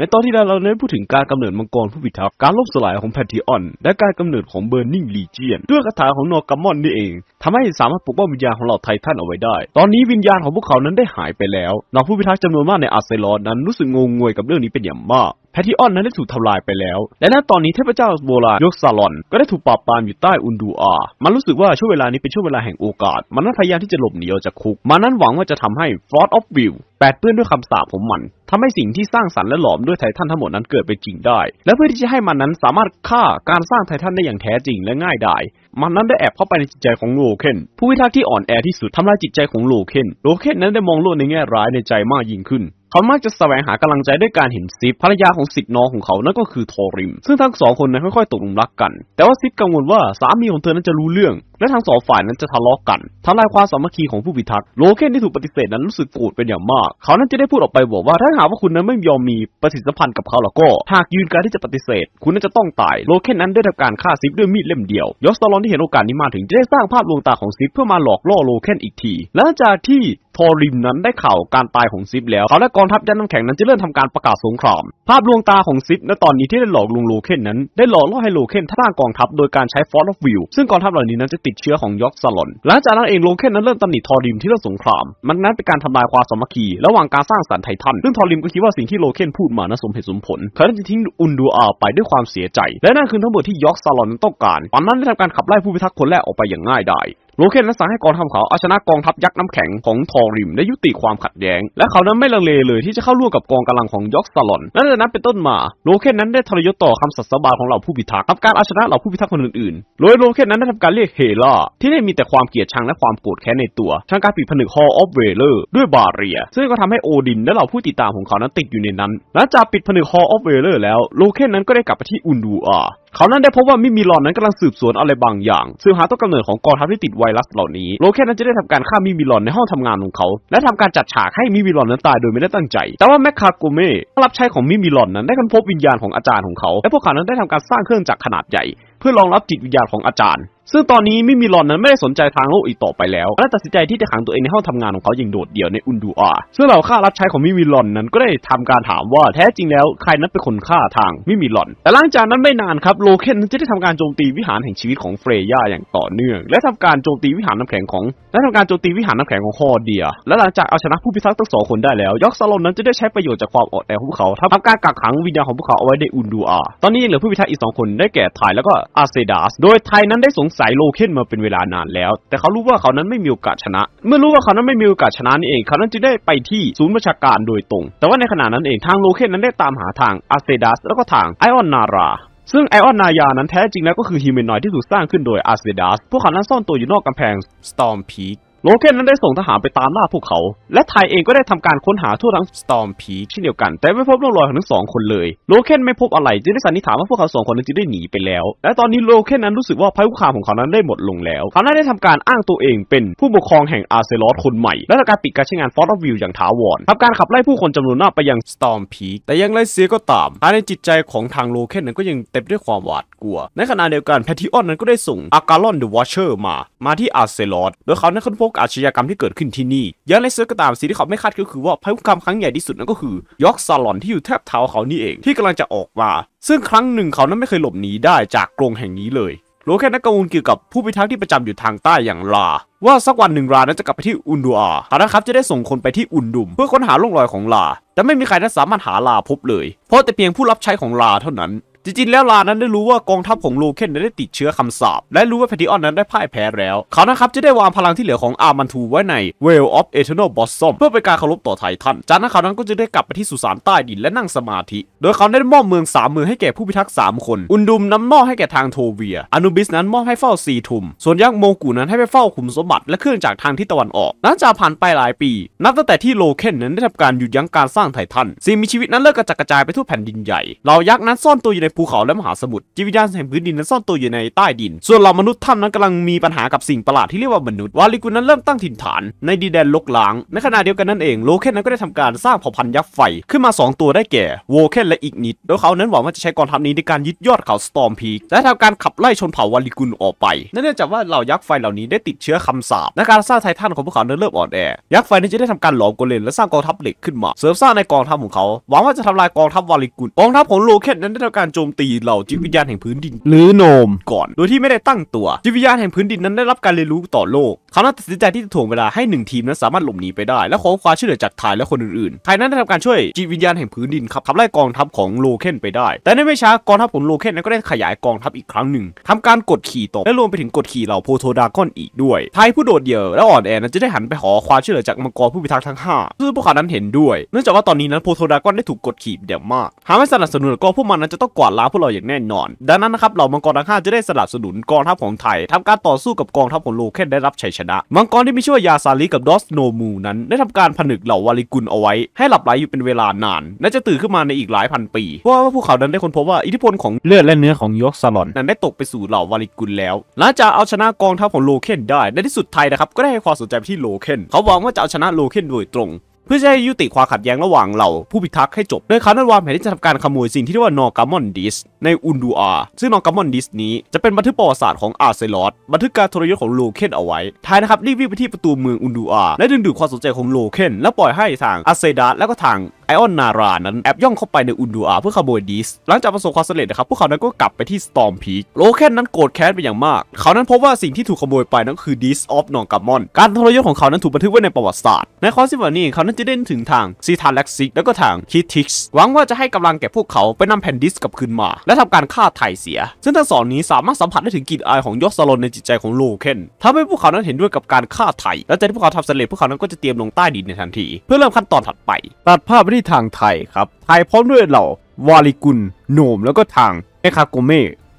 ในตอนที่แล้วเราได้พูดถึงการกำเนิดมังกรผู้พิทักษ์การล่มสลายของแพทิออน และการกำเนิดของเบอร์นิงลีเจียน ด้วยคาถาของนอกามมอนนี่เองทำให้สามารถปกป้องวิญญาณของเหล่าไททันเอาไว้ได้ ตอนนี้วิญญาณของพวกเขานั้นได้หายไปแล้วเหล่าผู้พิทักษ์จำนวนมากในอาเซรอน นั้นรู้สึกงงงวยกับเรื่องนี้เป็นอย่างมากแพทิออนนั้นได้ถูกทำลายไปแล้ว และณตอนนี้เทพเจ้าโบราณยกซาลอน ก็ได้ถูกปราบปรามอยู่ใต้อุนดูอา มันรู้สึกว่าช่วงเวลานี้เป็นช่วงเวลาแห่งโอกาส มันนั้นพยายามที่จะหลบหนีออกจากคุก มันนั้นหวังว่าจะทำให้ฟอร์ดออฟวิวแปดเปื้อนด้วยคำสาปของมันทำให้สิ่งที่สร้างสรรค์และหลอมด้วยไททันทั้งหมดนั้นเกิดเป็นจริงได้ และเพื่อที่จะให้มันนั้นสามารถฆ่าการสร้างไททันได้อย่างแท้จริงและง่ายดายมันนั้นได้แอบเข้าไปในจิตใจของโลเคนผู้วิทักษ์ที่อ่อนแอที่สุดทำลายจิตใจของโลเคนโลเคนนั้นได้มองโลกในแง่ร้ายในใจมากยิ่งขึ้นเขามักจะแสวงหากำลังใจด้วยการเห็นซิปภรรยาของสิทธิ์น้องของเขานั่นก็คือทอริม ซึ่งทั้งสองคนนั้นค่อยๆตกหลุมรักกัน แต่ว่าซิปกังวลว่า สามีของเธอนั้นจะรู้เรื่องและทางสองฝ่ายนั้นจะทะเลาะกกัน ทำลายความสามัคคีของผู้พิทักษ์ โลเกนที่ถูกปฏิเสธนั้นรู้สึกโกรธเป็นอย่างมาก เขานั้นจะได้พูดออกไปบอกว่า ถ้าหากว่าคุณนั้นไม่ยอมมีประสิทธิพันธ์กับเขาแล้วก็หากยืนการที่จะปฏิเสธ คุณนั้นจะต้องตาย โลเกนนั้นได้ทำการฆ่าซิฟด้วยมีดเล่มเดียว ยอสตอลอนที่เห็นโอกาสนี้มาถึงจะได้สร้างภาพลวงตาของซิฟเพื่อมาหลอกล่อโลเกนอีกที หลังจากที่ทอริมนั้นได้ข่าวการตายของซิปแล้วเขาและกองทัพยันน้ำแข็งนั้นจะเริ่มทำการประกาศสงครามภาพลวงตาของซิในตอนนี้ที่ได้หลอกลุงโลเคนนั้นได้หลอกล่อให้โลเคนท่ากองทัพโดยการใช้ฟอร์ดออฟวิวซึ่งกองทัพเหล่านี้นั้นจะติติดเชื้อของยอกซาลอนหลังจากนั้นเองโลเคนนั้นเริ่มตำหนิทอริมที่เรื่องสงคราม มันนั้นเป็นการทำลายความสมัคคี ระหว่างการสร้างสรรค์ไททัน ซึ่งทอริมก็คิดว่าสิ่งที่โลเคนพูดมานนสมเหตุสมผลเขาจะทิ้งอุนดูอาไปด้วยความเสียใจ และนั่นคือทั้งหมดที่ยอกซาลอนนต้องการปันนั้นได้ทำการขับไล่ผู้พิทักษ์คนแรกออกไปอย่างง่ายดายโลเคนนั้นสั่งให้กองทัพเขาเอาชนะกองทัพยักษ์น้ำแข็งของทอริม ได้ยุติความขัดแย้ง และเขานั้นไม่ลังเลเลย ที่จะเข้าร่วมกับกองกำลังของยอกซาลอนนั้นแตนั้นเป็นต้นมาโลเคนนั้นได้ทรยศต่อคำสัตย์สบาของเหล่าผู้พิทักษ์ับการเอาชนะเหล่าผู้พิทักษ์คนอื่นๆโดยโลเคนนั้นได้ทำการเรียกเฮล่าที่ได้มีแต่ความเกลียดชังและความโกรธแค้นในตัวทางการปิดผนึกฮอลออฟเวเลอร์ด้วยบาเรีย ซึ่งก็ทำให้โอดินและเหล่าผู้ติดตามของเขานั้นติดอยู่ในนั้นหลังจากปิดผนึกฮอลออฟเวเลอร์แล้วโรเคนนั้นก็ได้กลับไปที่อุนดูอาเขานั้นได้พบว่ามิมิลอนนั้นกำลังสืบสวนอะไรบางอย่างสืบหาต้นกำเนิดของกองทัพที่ติดไวรัสเหล่านี้โลแค่นั้นจะได้ทำการฆ่ามิมิลอนในห้องทำงานของเขา และทำการจัดฉากให้มิมิลอนนั้นตายโดยไม่ได้ตั้งใจ แต่ว่าแมคคาโกเม่รับใช้ของมิมิลอนนั้นได้ค้นพบวิญญาณของอาจารย์ของเขาและพวกเขานั้นได้ทำการสร้างเครื่องจักรขนาดใหญ่ เพื่อรองรับจิตวิญญาณของอาจารย์ซึ่งตอนนี้มิมิลอนนั้นไม่ได้สนใจทางโลกอีกต่อไปแล้ว และตัดสินใจที่จะขังตัวเองในห้องทำงานของเขาอย่างโดดเดี่ยวในอุนดูอาซึ่งเหล่าข้ารับใช้ของมิมิลอนนั้นก็ได้ทำการถามว่าแท้จริงแล้วใครนั้นเป็นคนฆ่าทางมิมิลอน แต่หลังจากนั้นไม่นานครับโลเคนจะได้ทำการโจมตีวิหารแห่งชีวิตของเฟรย่าอย่างต่อเนื่อง และทำการโจมตีวิหารน้ำแข็งของ และทำการโจมตีวิหารน้ำแข็งของฮอเดีย และหลังจากเอาชนะผู้พิทักษ์ทั้งสองคนได้แล้วยอกซาลอนนั้นจะได้ใช้ประโยชน์จากความอดแอของพวกเขาทำการกักขังวิญญาณของพวกเขาเอาไว้ในอุนดูอาตอนนี้เหลือผู้พิทักษ์อีกสองคนได้แก่ไทยแล้วก็อาเซดาสโดยไทยนั้นได้สงสส่ยโลเคนมาเป็นเวลานานแล้ว แต่เขารู้ว่าเขานั้นไม่มีโอกาสชนะ เมื่อรู้ว่าเขานั้นไม่มีโอกาสชนะนี่เองเขานั้นจึงได้ไปที่ศูนย์ประชาการโดยตรง แต่ว่าในขณะนั้นเองทางโลเคนนั้นได้ตามหาทางอาเซดัสแล้วก็ทางไอออนนาราซึ่งไอออนนายานั้นแท้จริงแล้วก็คือฮิเมนอยที่ถูกสร้างขึ้นโดยอาเซดัสพวกเขานั้นซ่อนตัวอยู่นอกกำแพงสตอมพีกโลเกนนั้นได้ส่งทหารไปตามล่าพวกเขา และไทยเองก็ได้ทำการค้นหาทั่วทั้งสตอมผีเช่นเดียวกัน แต่ไม่พบร่องรอยของทั้งสองคนเลยโลเกนไม่พบอะไรจึงได้สันนิษฐานว่าพวกเขาสองคนนั้นจึงได้หนีไปแล้วและตอนนี้โลเกนนั้นรู้สึกว่าภัยคุกคามของเขานั้นได้หมดลงแล้วเขาได้ทำการอ้างตัวเองเป็นผู้ปกครองแห่งอาเซลอสคนใหม่ และทำการปิดการใช้งานฟอร์ตวิวอย่างถาวรทำการขับไล่ผู้คนจำนวนมากไปยังสตอมผีแต่ยังไรเสียก็ตามภายในจิตใจของทางโลเกนนั้นก็ยังเต็มด้วยความหวาดกลัวในขณะเดียวกันแพทิออนนั้นก็ได้ส่งอาการอนเดอะวอชเชอร์มามาที่อาเซลอสโดยเขานั้นค้นพบกอาชญากรรมที่เกิดขึ้นที่นี่ยังไรเซอร์ก็ตามสิ่งที่เขาไม่คาดก็คือ ว่าภัยคุกคามครั้งใหญ่ที่สุดนั่นก็คือ ยอกซาลอนที่อยู่แทบเท้าเขานี่เองที่กำลังจะออกมาซึ่งครั้งหนึ่งเขานั้นไม่เคยหลบหนีได้จากกรงแห่งนี้เลยโล้แค่นักกังวลเกี่ยวกับผู้พิทักษ์ที่ประจำอยู่ทางใต้อย่างลาว่าสักวันหนึ่งลานั้นจะกลับไปที่อุนดัวอานะครับจะได้ส่งคนไปที่อุนดุม เพื่อค้นหาร่องรอยของลาแต่ไม่มีใครนั้นสามารถหาลาพบเลยเพราะแต่เพียงผู้รับใช้ของลาเท่านั้นจริงๆแล้วลานั้นได้รู้ว่ากองทัพของโลเคนได้ติดเชื้อคำสาบและรู้ว่าแพทิออนนั้นได้พ่ายแพ้แล้วเขานะครับจะได้วางพลังที่เหลือของอาร์มันทูไว้ในวลออฟเอเทอร์โนบอสซอมเพื่อเป็นการเคารพต่อไททันจากนั้นเขานั้นก็จะได้กลับไปที่สุสานใต้ดินและนั่งสมาธิ โดยเขาได้มอบเมืองสามเมืองให้แก่ผู้พิทักษ์สามคนอุนดุมนั้นมอบให้แก่ทางโทเวียอนุบิสนั้นมอบให้เฝ้าซีทุม ส่วนยักษ์โมกุนั้นให้ไปเฝ้าขุมสมบัติ และเครื่องจากทางที่ตะวันออกหลังจากผ่านไปหลายปี นับตั้งแต่ที่โลเคนนั้นได้ทำการหยุดยั้งการสร้างไททันสิ่งมีชีวิตนั้นเลิกกระจัดกระจายไปทั่วแผ่นดินใหญ่เหล่ายักษ์นั้นซ่อนตัวอยู่ในภูเขาและมหาสมุทรจิตวิญญาณแห่งพื้นดินนั้นซ่อนตัวอยู่ในใต้ดิน ส่วนเรามนุษย์ถ้ำนั้นกำลังมีปัญหากับสิ่งประหลาดที่เรียกว่ามนุษย์วาลิกุนั้นเริ่มตั้งถิ่นฐานในดินแดนลกล้าง ในขณะเดียวกันนั่นเองโลเคนนั้นก็ได้ทำการสร้างเผ่าพันธุ์ยักษ์ไฟขึ้นมา 2 ตัวได้แก่ โวเคนและอีกนิดโดยเขานั้นหวังว่าจะใช้กองทัพนี้ในการยึดยอดเขาสตอมพีกและทำการขับไล่ชนเผ่าวาลิกุนออกไปนั่นเนื่องจากว่าเหล่ายักษ์ไฟเหล่านี้ได้ติดเชื้อคำสาบและการสร้างไททันของพวกเขานนเริ่มอ่อนแอยักษ์ไฟนั้นจะได้ทำการหลอมโลเลนและสร้างกองทัพเหล็กขึ้นมาเสริมสร้างในกองทัพของเขาหวังว่าจะทำลายกองทัพวาลิกุนกองทัพของโลเคนนั้นได้ทำการโจจมตีเหล่าจิตวิญญาณแห่งพื้นดิน หรือโนมก่อนโดยที่ไม่ได้ตั้งตัว จิตวิญญาณแห่งพื้นดินนั้นได้รับการเรียนรู้ต่อโลกเขาตัดสินใจที่จะถ่วงเวลาให้หนึ่งทีมนั้นสามารถหลบหนีไปได้ และขอความช่วยเหลือจากทายและคนอื่นๆทายนั้นได้ทำการช่วย จิตวิญญาณแห่งพื้นดินครับขับไล่กองทัพของโลเคนไปได้ แต่ในไม่ช้ากองทัพของโลเคนนั้นก็ได้ขยายกองทัพอีกครั้งหนึ่ง ทำการกดขี่ต่อและรวมไปถึงกดขี่เหล่าโพโทดากอนอีกด้วยทายผู้โดดเดี่ยวและอ่อนแอนั้นจะได้หันไปขอความช่วยเหลือจากมังกรผู้พิทักษ์ทั้ง5ซึ่งพวกเขานั้นเห็นด้วยเนื่องจากว่าตอนนี้นั้นโพโทดากอนได้ถูกกดขี่ดี่ยวมาก หากไม่สนับสนุนก็พวกมันนั้นจะต้องกวาดล้างพวกเราอย่างแน่นอน ดังนั้นนะครับเหล่ามังกรทั้งห้าจะได้สนับสนุนกองทัพของไทย ทำการต่อสู้กับกองทัพของโลเคนได้รับชัยชนะ มังกรที่มีชื่อว่ายาซาลิกับดอสโนมู นั้น ได้ทำการผนึกเหล่าวาริกุลเอาไว้ ให้หลับไหลอยู่เป็นเวลานานและจะตื่นขึ้นมาในอีกหลายพันปี เพราะว่าพวกเขานั้นได้ค้นพบว่าอิทธิพลของเลือดและเนื้อของยอกซาลอนนั้นได้ตกไปสู่เหล่าวาริกุลแล้ว หลังจากเอาชนะกองทัพของโลเคนได้ ในที่สุดไทยนะครับก็ได้ให้ความสนใจไปที่โลเคนเขาหวังว่าจะเอาชนะโลเคนโดยตรงพื่อจะให้ยุติความขัดแย้งระหว่างเหล่าผู้พิทักษ์ให้จบโดยเขานั้วางแผนที่จะทำการขโมยสิ่งที่เรียกว่า นอกามอนดิสในอุนดูอา ซึ่งนอกามอนดิสนี้จะเป็นบันทึกประวัติศาสตร์ของอาร์เซลอสบันทึกการทรยศของโลเคนเอาไว้ ท้ายนะครับรีบวิ่งไปที่ประตูเมืองอุนดูอา และดึงดูดความสนใจของโลเคนและปล่อยให้ทางอาเซดาและก็ทางไอออนนารา นั้นแอบย่องเข้าไปในอุนดูอาเพื่อขโมยดิสหลังจากประสบความสำเร็จนะครับพวกเขานั้นก็กลับไปที่สตอมพีกโลแคนนั้นโกรธแค้นเป็นอย่างมาก เขานั้นพบว่าสิ่งที่ถูกขโมยไปนั้นคือดิสออฟนองกัมมอน การทรยศของเขานั้นถูกบันทึกไว้ในประวัติศาสตร์ ในคอสิวานี่เขานั้นจะเด้ถึงทางซีทานเล็กซิกแล้วก็ทางคิทิกส์หวังว่าจะให้กำลังแก่พวกเขาไปนำแผ่นดิสกลับคืนมา และทำการฆ่าไทเสีย ซึ่งทั้งสองนี้สามารถสัมผัสได้ถึงกลิ่นอายของยศซาลอนในจิตใจของโลเคนทำให้พวกเขานั้นเห็นด้วยกับการฆ่าไและจากที่พวกเขาทำสำเร็จพวกเขานั้นก็จะเตรียมลงใต้ดินในทันที เพื่อเริ่มขั้นตอนถัดไปตัดภาพไปทที่ทางไทยครับ ไทยพร้อมด้วยเหล่าวาลิกุล โนม แล้วก็ทางเมคาโกเม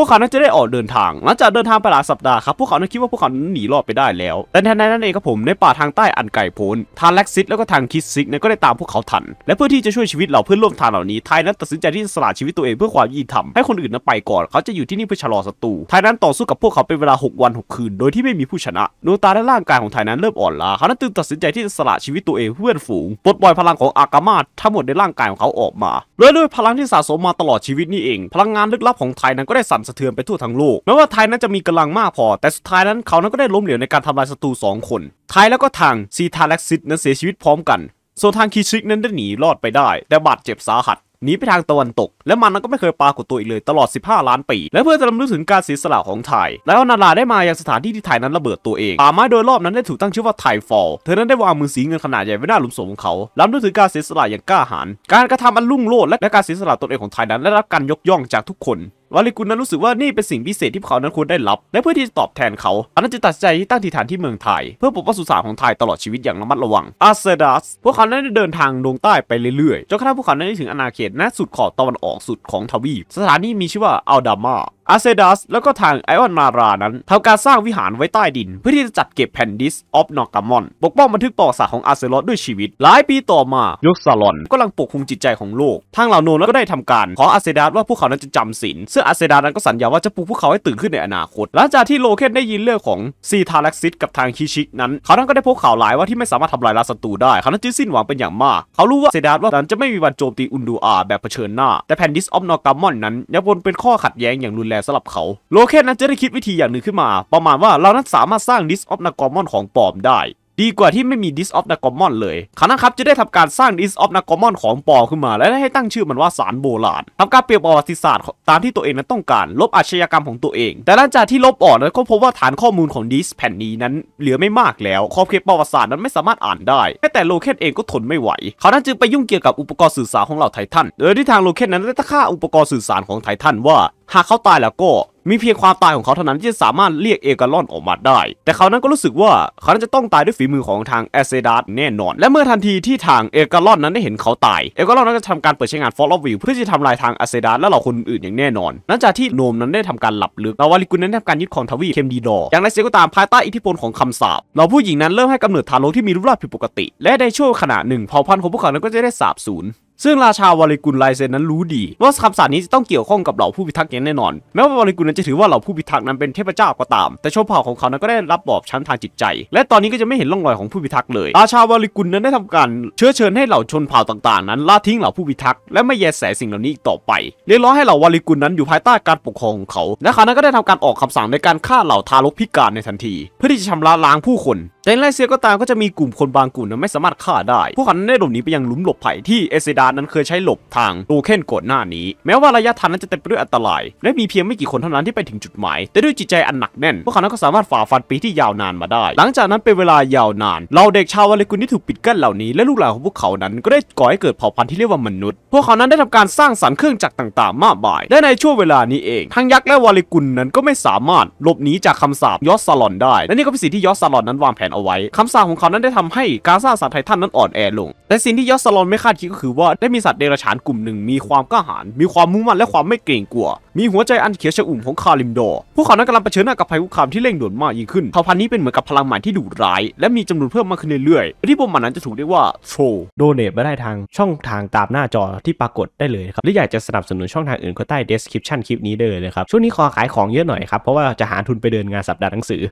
พวกเขานั้นจะได้ออกเดินทางหลังจากเดินทางไปหลายสัปดาห์ครับพวกเขานั้นคิดว่าพวกเขาหนีรอดไปได้แล้ว แต่ทันใดนั้นเองครับผม ในป่าทางใต้อันไกลโพ้นทางแล็กซิสแล้วก็ทางคิสซิกนั้นก็ได้ตามพวกเขาทัน และเพื่อที่จะช่วยชีวิตเหล่าเพื่อนร่วมทางเหล่านี้ไทยนั้นตัดสินใจที่จะสละชีวิตตัวเองเพื่อความยุติธรรมให้คนอื่นนั้นไปก่อนเขาจะอยู่ที่นี่เพื่อชะลอศัตรูไทยนั้นต่อสู้กับพวกเขาเป็นเวลา6วัน6คืนโดยที่ไม่มีผู้ชนะดวงตาและร่างกายของไทยนั้นเริ่มอ่อนล้าเขานั้นตัดสินใจที่จะสละชีวิตตัวเองเพื่อนฝูงปลดปล่อยพลังของอากามาทั้งหมดในร่างกายของเขาออกมาและด้วยพลังที่สะสมมาตลอดชีวิตนี่เอง พลังงานลึกลับของไทยนั้นก็ได้สั่นสะเทือนไปทั่วทั้งโลก แม้ว่าไทยนั้นจะมีกำลังมากพอ แต่สุดท้ายนั้นเขานั้นก็ได้ล้มเหลวในการทำลายศัตรู2คน ไทยแล้วก็ทางซีทาเล็กซิตนั้นเสียชีวิตพร้อมกัน ส่วนทางคีชิกนั้นได้หนีรอดไปได้ แต่บาดเจ็บสาหัส หนีไปทางตะวันตก และมันนั้นก็ไม่เคยปากฏตัวอีกเลยตลอด 15 ล้านปี และเพื่อจะรำลึกถึงการเสียสละของไทย แล้วนาราได้มาอย่างสถานที่ที่ไทยนั้นระเบิดตัวเองป่าไม้โดยรอบนั้นได้ถูกตั้งชื่อว่าไทฟอล เธอนั้นได้วางมือสีเงินขนาดใหญ่ไว้หน้าหลุมศพของเขารำลึกถึงการเสียสละอย่างกล้าหาญการกระทำอันรุ่งโรจน์และการเสียสละตนเองของไทยนั้นได้รับการยกย่องจากทุกคนวาลิกุนนั้นรู้สึกว่านี่เป็นสิ่งพิเศษที่เขานั้นควรได้รับ และเพื่อที่จะตอบแทนเขาอันนั้นจึงตัดใจที่ตั้งทิ่ฐานที่เมืองไทย เพื่อปกป้องสุสานของไทยตลอดชีวิตอย่างระมัดระวังอาเซดัส พวกเขานั้นได้เดินทางลงใต้ไปเรื่อย ๆ จนกระทั่งพวกเขานั้นได้ถึงอาณาเขตณสุดขอบตะวันออกสุดของทวีปสถานีมีชื่อว่าอัลดามาอาเซดัสแล้วก็ทางไอออนมารานั้นทำการสร้างวิหารไว้ใต้ดิน เพื่อที่จะจัดเก็บแผ่นดิสออฟนอกามอน ปกป้องบันทึกประวัติศาสตร์ของอาเซลอดด้วยชีวิต หลายปีต่อมายุคซาลอนก็กำลังปกคุมจิตใจของโลก ทางเหล่าโนนก็ได้ทำการขออาเซดัสว่าพวกเขานั้นจะจำศีลซึ่งอาเซดัสนั้นก็สัญญาว่าจะปลุกพวกเขาให้ตื่นขึ้นในอนาคตหลังจากที่โลเคนได้ยินเรื่องของซีทาลักซิสกับทางคิชิกนั้นเขาทั้งก็ได้พบข่าวหลายว่าที่ไม่สามารถทำลายลาศัตรูได้เขานั้นจึงสิ้นหวังเป็นอย่างมาก เขารู้ว่าเซดัสว่านั้นจะไม่มีวันโจมตีอุนดูอาแบบเผชิญหน้า แต่แผ่นดิสออฟนอกามอนนั้นยังวนเป็นข้อขัดแย้งอย่างรุนแรงนสำหรับเขาโลเคสนั้นจะได้คิดวิธีอย่างหนึ่งขึ้นมา ประมาณว่าเรานั้นสามารถสร้างดิสออฟนากอมอนของปลอมได้ดีกว่าที่ไม่มี Dis of Nagamon เลยคณะครับจะได้ทำการสร้าง Dis of Nagamon ของปอขึ้นมา และได้ให้ตั้งชื่อมันว่าสารโบราณทำการเปลี่ยนประวัติศาสตร์ตามที่ตัวเองนั้นต้องการ ลบอาชญากรรมของตัวเอง แต่หลังจากที่ลบออกแล้วก็พบว่าฐานข้อมูลของดิสแผ่นนี้นั้นเหลือไม่มากแล้วขอบเขตประวัติศาสตร์นั้นไม่สามารถอ่านได้แม้แต่โลเคตเองก็ทนไม่ไหวเขานั้นจึงไปยุ่งเกี่ยวกับอุปกรณ์สื่อสารของเหล่าไททันโดยที่ทางโลเคตนั้นได้ฆ่าอุปกรณ์สื่อสารของไททันว่าหากเขาตายแล้วก็มีเพียงความตายของเขาเท่านั้นที่จะสามารถเรียกเอกาลอนออกมาได้ แต่เขานั้นก็รู้สึกว่าเขานั้นจะต้องตายด้วยฝีมือของทางแอเซดา์แน่นอน และเมื่อทันทีที่ทางเอกาลอนนั้นได้เห็นเขาตาย เอกาลอนนั้นจะทำการเปิดใช้งานฟอลอ์วิวเพื่อจะทำลายทางแอเซดา์และเหล่าคนอื่นอย่างแน่นอนหลังจากที่โนมนั้นได้ทำการหลับลึกลาวาลิกุนนั้นได้ทำการยึดครองทวีเคมดีดออย่างไรเสียก็ตามภายใต้อิทธิพลของคำสาบเหล่าผู้หญิงนั้นเริ่มให้กำเนิดทารกที่มีรูปร่างผิดปกติ และในช่วงขณะหนึ่งเผ่าพันธุ์ของพวกเขานั้นก็จะได้สาบสูญซึ่งราชาวาริกุลไลเซนนั้นรู้ดี ว่าคำสาปนี้จะต้องเกี่ยวข้องกับเหล่าผู้พิทักษ์อย่างแน่นอนแม้ว่าวาริกุลนั้นจะถือว่าเหล่าผู้พิทักษ์นั้นเป็นเทพเจ้าก็ตาม แต่ชนเผ่าของเขานั้นก็ได้รับบอบช้ำทางจิตใจ และตอนนี้ก็จะไม่เห็นร่องรอยของผู้พิทักษ์เลยราชาวาริกุลนั้นได้ทำการเชื้อเชิญให้เหล่าชนเผ่าต่างๆ นั้นละทิ้งเหล่าผู้พิทักษ์และไม่แยแสสิ่งเหล่านี้อีกต่อไปเรียกร้องให้เหล่าวาริกุลนั้นอยู่ภายใต้การปกครองของเขาและคขานั้นก็ได้ทำการออกคำสั่งในการฆ่าเหล่าทารกพิการในทันทีเพื่อที่จะชำระล้างผู้คน แต่ในไลเซียก็ตามก็จะมีกลุ่มคนบางกลุ่มนั้นไม่สามารถฆ่าได้ พวกเขาได้หลบหนีไปยังหลุมหลบภัยที่เอเซดาาดนั้นเคยใช้หลบทางลูเคนกดหน้านี้ แม้ว่าระยะทางนั้นจะเต็มไปด้วยอันตราย และมีเพียงไม่กี่คนเท่านั้นที่ไปถึงจุดหมาย แต่ด้วยจิตใจอันหนักแน่น พวกเขานั้นก็สามารถฝ่าฟันปีที่ยาวนานมาได้ หลังจากนั้นเป็นเวลายาวนาน เราเด็กชาววาเลกุนที่ถูกปิดกั้นเหล่านี้ และลูกหลานของพวกเขานั้นก็ได้ก่อให้เกิดเผ่าพันธุ์ที่เรียกว่ามนุษย์ พวกเขานั้นได้ทำการสร้างสรรค์เครื่องจักรต่างๆ มากมายและในช่วงเวลานี้เอง ทั้งยักษ์และวาเลกุนนั้นก็ไม่สามารถหลบหนีจากคำสาปยอสซาลอนได้ และนี่ก็เป็นสิ่งที่ยอสซาลอนนั้นวางแผนเอาไว้คำสาปของเขานั้นได้ทำให้การสร้างสารไททันนั้นอ่อนแอลงแต่สิ่งที่ยอสซาลอนไม่คาดคิดก็คือว่าได้มีสัตว์เดรัจฉานกลุ่มหนึ่งมีความกล้าหาญมีความมุ่งมั่นและความไม่เกรงกลัว มีหัวใจอันเขียวชอุ่มของคาริมโด พวกเขานั้นกำลังเผชิญหน้ากับภัยคุกคามที่เร่งด่วนมากยิ่งขึ้นเผ่าพันธุ์นี้เป็นเหมือนกับพลังใหม่ที่ดุร้าย และมีจำนวนเพิ่มมากขึ้นเรื่อยๆที่พวกมันนั้นจะถูกเรียกว่าโทรโดเนทมาได้ทางช่องทางตามหน้าจอที่ปรากฏได้เลย ครับ หรืออยากจะสนับสนุนช่องทางอื่นก็ใต้เดสคริปชั o นคลิปนี้ได้เลยครับ ช่วงนี้ขอขายของเยอะหน่อยครับ เพราะว่าจะหาทุนไปเดินงานสัปดาห์หนังสือ